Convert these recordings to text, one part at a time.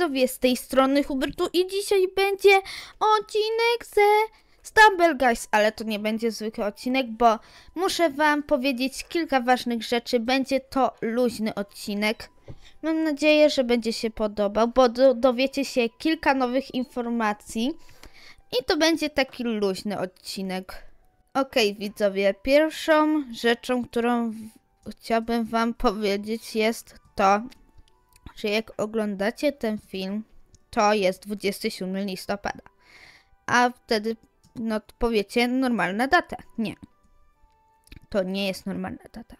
widzowie, z tej strony Hubertu i dzisiaj będzie odcinek ze Stumble Guys, ale to nie będzie zwykły odcinek, bo muszę wam powiedzieć kilka ważnych rzeczy, będzie to luźny odcinek. Mam nadzieję, że będzie się podobał, bo do, dowiecie się kilka nowych informacji i to będzie taki luźny odcinek. Ok, widzowie, pierwszą rzeczą, którą chciałbym wam powiedzieć jest to, że jak oglądacie ten film, to jest 27 listopada. A wtedy no, powiecie normalna data. Nie. To nie jest normalna data.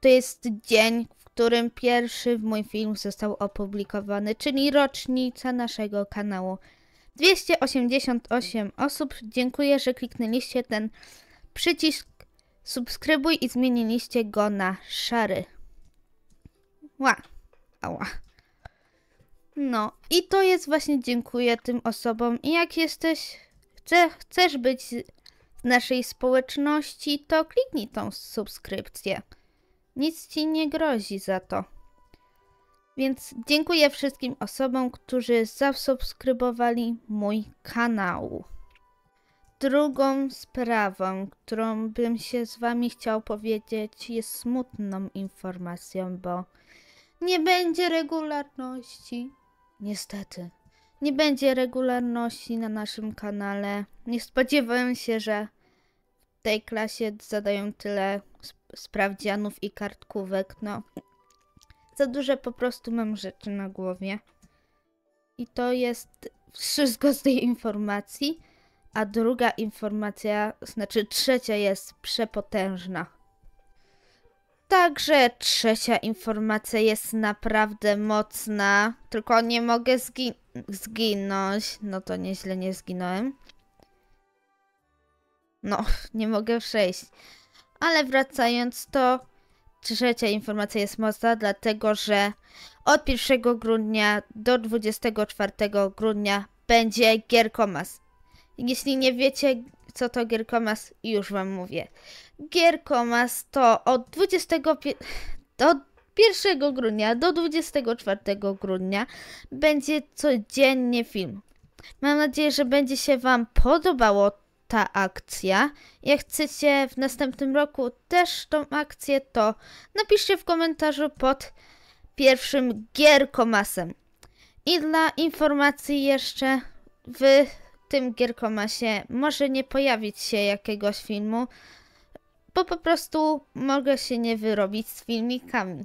To jest dzień, w którym pierwszy w mój film został opublikowany, czyli rocznica naszego kanału. 288 osób. Dziękuję, że kliknęliście ten przycisk subskrybuj i zmieniliście go na szary. Wow. Ała. No, i to jest właśnie dziękuję tym osobom. I jak jesteś, chce, chcesz być z naszej społeczności, to kliknij tą subskrypcję. Nic ci nie grozi za to. Więc dziękuję wszystkim osobom, którzy zasubskrybowali mój kanał. Drugą sprawą, którą bym się z wami chciał powiedzieć, jest smutną informacją, bo nie będzie regularności. Niestety, nie będzie regularności na naszym kanale. Nie spodziewałem się, że w tej klasie zadają tyle sp sprawdzianów i kartkówek. No, za duże po prostu mam rzeczy na głowie. I to jest wszystko z tej informacji. A druga informacja, znaczy trzecia jest przepotężna. Także trzecia informacja jest naprawdę mocna, tylko nie mogę zginąć. No to nieźle nie zginąłem. No, nie mogę przejść. Ale wracając, to trzecia informacja jest mocna, dlatego że od 1 grudnia do 24 grudnia będzie Gierkomas. Jeśli nie wiecie, co to Gierkomas, już Wam mówię. Gierkomas to od 25... do 1 grudnia do 24 grudnia będzie codziennie film. Mam nadzieję, że będzie się Wam podobało ta akcja. Jak chcecie w następnym roku też tą akcję, to napiszcie w komentarzu pod pierwszym Gierkomasem. I dla informacji jeszcze w tym Gierkomasie może nie pojawić się jakiegoś filmu, bo po prostu mogę się nie wyrobić z filmikami.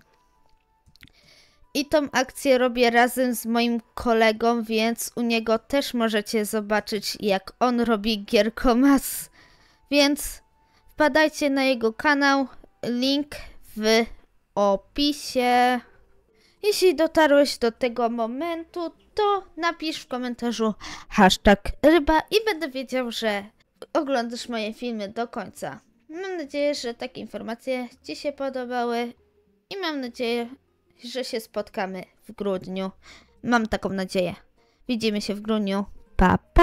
I tą akcję robię razem z moim kolegą, więc u niego też możecie zobaczyć, jak on robi Gierkomas. Więc wpadajcie na jego kanał, link w opisie. Jeśli dotarłeś do tego momentu, to napisz w komentarzu hashtag ryba i będę wiedział, że oglądasz moje filmy do końca. Mam nadzieję, że takie informacje Ci się podobały i mam nadzieję, że się spotkamy w grudniu. Mam taką nadzieję. Widzimy się w grudniu. Pa, pa!